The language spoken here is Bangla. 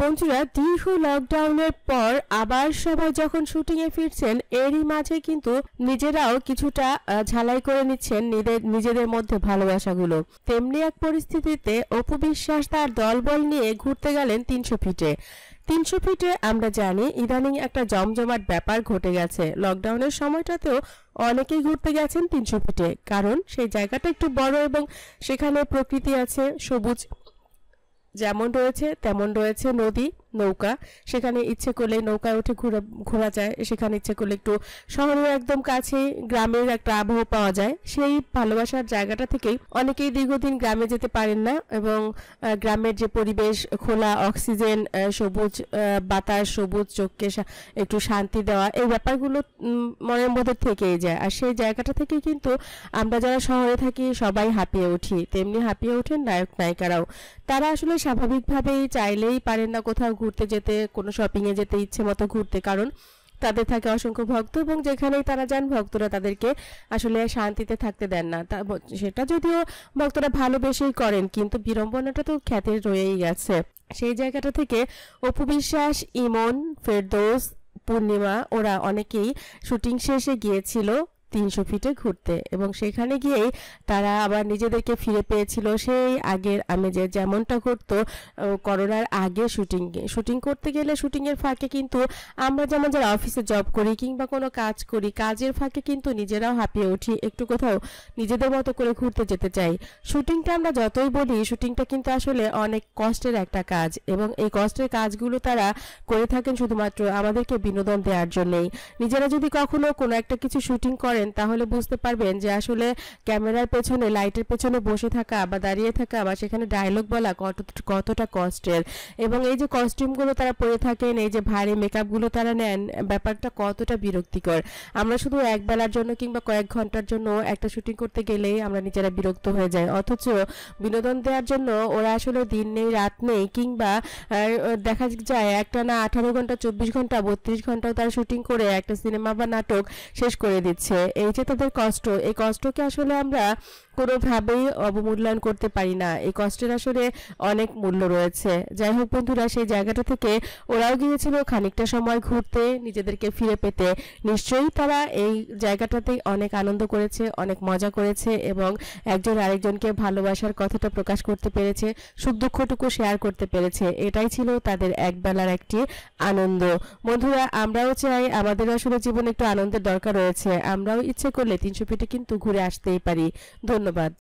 বন্ধুরা দীর্ঘ লকডাউনের পর আবার সবাই যখন শুটিংয়ে ফিরছেন এরই মাঝে কিন্তু নিজেরাও কিছুটা ঝালাই করে নিচ্ছেন নিজেদের মধ্যে ভালোবাসাগুলো তেমনি এক পরিস্থিতিতে অপু বিশ্বাস তার দলবল নিয়ে ঘুরতে গেলেন তিনশো ফিটে তিনশো ফিটে আমরা জানি ইদানিং একটা জমজমাট ব্যাপার ঘটে গেছে লকডাউনের সময়টাতেও অনেকেই ঘুরতে গেছেন তিনশো ফিটে কারণ সেই জায়গাটা একটু বড় এবং সেখানে প্রকৃতি আছে সবুজ যেমন রয়েছে তেমন রয়েছে নদী নৌকা সেখানে ইচ্ছে করলে নৌকায় উঠে ঘোরা ঘোরা যায় সেখানে ইচ্ছে করলে একটু শহরের একদম কাছে গ্রামের একটা আবহ পাওয়া যায় সেই ভালোবাসার জায়গাটা থেকেই অনেকেই দীর্ঘদিন গ্রামে যেতে পারেন না এবং গ্রামের যে পরিবেশ খোলা অক্সিজেন সবুজ বাতাস সবুজ চোখকে একটু শান্তি দেওয়া এই ব্যাপারগুলো মনের মধ্যে থেকেই যায় আর সেই জায়গাটা থেকেই কিন্তু আমরা যারা শহরে থাকি সবাই হাঁপিয়ে উঠি তেমনি হাঁপিয়ে ওঠেন নায়ক নায়িকারাও তারা আসলে স্বাভাবিকভাবেই চাইলেই পারেন না কোথাও ঘুরতে যেতে কোনো শপিংয়ে যেতে ইচ্ছে মতো ঘুরতে কারণ তাদের থাকে অসংখ্য ভক্ত এবং যেখানেই তারা যান ভক্তরা তাদেরকে আসলে শান্তিতে থাকতে দেন না সেটা যদিও ভক্তরা ভালোবেসেই করেন কিন্তু বিড়ম্বনাটা তো খ্যাতি রয়েই গেছে সেই জায়গাটা থেকে অপু বিশ্বাস ইমন ফেরদৌস পূর্ণিমা ওরা অনেকেই শুটিং শেষে গিয়েছিল তিনশো ফিটে ঘুরতে এবং সেখানে গিয়েই তারা আবার নিজেদেরকে ফিরে পেয়েছিল সেই আগের আমেজে যেমনটা ঘটতো করোনার আগে শুটিং শুটিং করতে গেলে শুটিংয়ের ফাঁকে কিন্তু আমরা যেমন যারা অফিসে জব করি কিংবা কোনো কাজ করি কাজের ফাঁকে কিন্তু নিজেরাও হাঁপিয়ে উঠি একটু কোথাও নিজেদের মতো করে ঘুরতে যেতে চাই শুটিংটা আমরা যতই বলি শুটিংটা কিন্তু আসলে অনেক কষ্টের একটা কাজ এবং এই কষ্টের কাজগুলো তারা করে থাকেন শুধুমাত্র আমাদেরকে বিনোদন দেওয়ার জন্যেই নিজেরা যদি কখনো কোনো একটা কিছু শুটিং করেন করেন তাহলে বুঝতে পারবেন যে আসলে ক্যামেরার পেছনে লাইটের পেছনে বসে থাকা বা দাঁড়িয়ে থাকা বা সেখানে ডায়লগ বলা কত কতটা কষ্টের এবং এই যে কস্টিউমগুলো তারা পরে থাকেন এই যে ভারী মেকআপগুলো তারা নেন ব্যাপারটা কতটা বিরক্তিকর আমরা শুধু একবেলার জন্য কিংবা কয়েক ঘন্টার জন্য একটা শুটিং করতে গেলেই আমরা নিজেরা বিরক্ত হয়ে যাই অথচ বিনোদন দেওয়ার জন্য ওরা আসলে দিন নেই রাত নেই কিংবা দেখা যায় একটা না আঠারো ঘন্টা চব্বিশ ঘন্টা বত্রিশ ঘন্টাও তারা শুটিং করে একটা সিনেমা বা নাটক শেষ করে দিচ্ছে এই যে তাদের কষ্ট এই কষ্টকে আসলে আমরা কোনোভাবেই অবমূল্যায়ন করতে পারি না এই কষ্টের আসলে অনেক মূল্য রয়েছে যাই হোক বন্ধুরা সেই জায়গাটা থেকে ওরাও গিয়েছিল খানিকটা সময় ঘুরতে নিজেদেরকে ফিরে পেতে নিশ্চয়ই তারা এই জায়গাটাতেই অনেক আনন্দ করেছে অনেক মজা করেছে এবং একজন আরেকজনকে ভালোবাসার কথাটা প্রকাশ করতে পেরেছে সুখ দুঃখটুকু শেয়ার করতে পেরেছে এটাই ছিল তাদের একবেলার একটি আনন্দ বন্ধুরা আমরাও চাই আমাদের আসলে জীবনে একটু আনন্দের দরকার রয়েছে আমরাও ইচ্ছে করলে তিনশো পিঠে কিন্তু ঘুরে আসতেই পারি ধন্যবাদ Islamabad